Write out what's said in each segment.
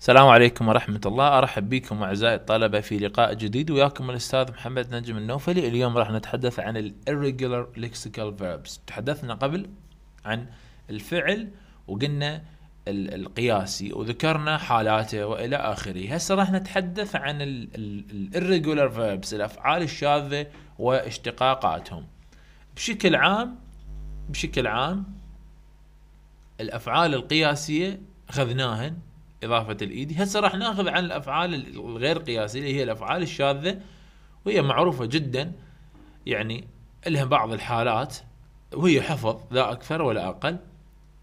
السلام عليكم ورحمة الله أرحب بكم أعزائي الطلبة في لقاء جديد وياكم الأستاذ محمد نجم النوفلي اليوم راح نتحدث عن ال irregular lexical verbs تحدثنا قبل عن الفعل وقلنا القياسي وذكرنا حالاته والى اخره هسه راح نتحدث عن Irregular verbs الافعال الشاذه واشتقاقاتهم بشكل عام بشكل عام الافعال القياسيه اخذناهن اضافه الايدي هسه راح ناخذ عن الافعال الغير قياسيه اللي هي الافعال الشاذه وهي معروفه جدا يعني لها بعض الحالات وهي حفظ لا اكثر ولا اقل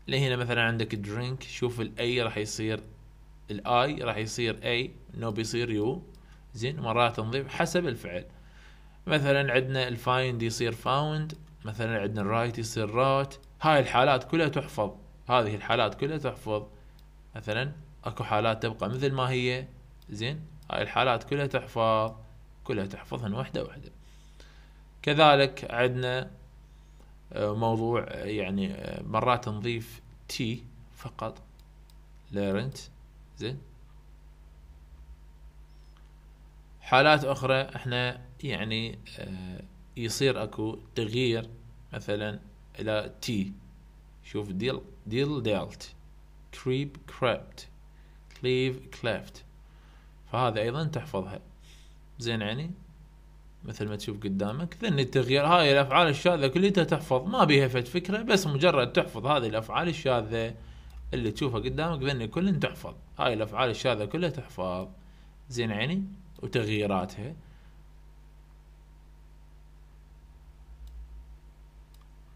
اللي هنا مثلا عندك درينك شوف الاي راح يصير الاي راح يصير اي نو بيصير يو زين مرات نضيف حسب الفعل مثلا عندنا الفايند يصير فاوند مثلا عندنا الرايت يصير رات هاي الحالات كلها تحفظ هذه الحالات كلها تحفظ مثلا اكو حالات تبقى مثل ما هي زين هاي الحالات كلها تحفظ كلها تحفظهن وحده وحده كذلك عندنا آه، موضوع آه، يعني آه، مرات نضيف تي فقط ليرنت زين حالات اخرى احنا يعني يصير اكو تغيير مثلا الى تي شوف ديل ديل ديلت كريب كريبت كليف كلافت فهذا ايضا تحفظها زين يعني مثل ما تشوف قدامك ذن التغيير هاي الافعال الشاذه كلها تحفظ ما بيها فت فكره بس مجرد تحفظ هذه الافعال الشاذه اللي تشوفها قدامك ذن كل تحفظ هاي الافعال الشاذه كلها تحفظ زين عيني وتغييراتها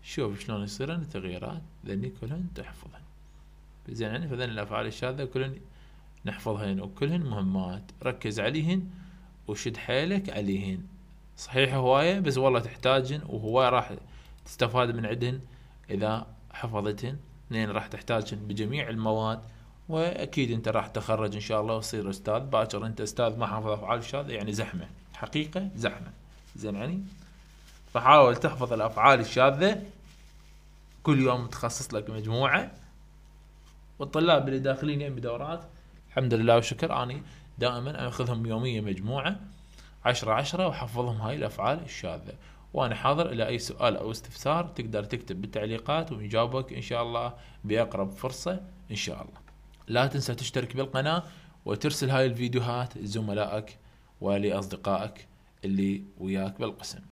شوف شلون يصيرن التغييرات ذني كلهن تحفظن زين يعني فذن الافعال الشاذه كلهن نحفظهن وكلهن مهمات ركز عليهن وشد حيلك عليهن صحيح هواية بس والله تحتاجن وهواية راح تستفاد من عدهن إذا حفظتهن اثنين راح تحتاجهن بجميع المواد واكيد انت راح تخرج ان شاء الله وتصير استاذ باكر انت استاذ ما حافظ افعال الشاذ يعني زحمه حقيقه زحمه زين يعني فحاول تحفظ الافعال الشاذه كل يوم تخصص لك مجموعه والطلاب اللي داخلين يعني بدورات الحمد لله والشكر اني دائما اخذهم يوميه مجموعه عشرة عشرة واحفظهم هاي الافعال الشاذه وانا حاضر الى اي سؤال او استفسار تقدر تكتب بالتعليقات ونجاوبك ان شاء الله باقرب فرصه ان شاء الله لا تنسى تشترك بالقناه وترسل هاي الفيديوهات لزملائك ولاصدقائك اللي وياك بالقسم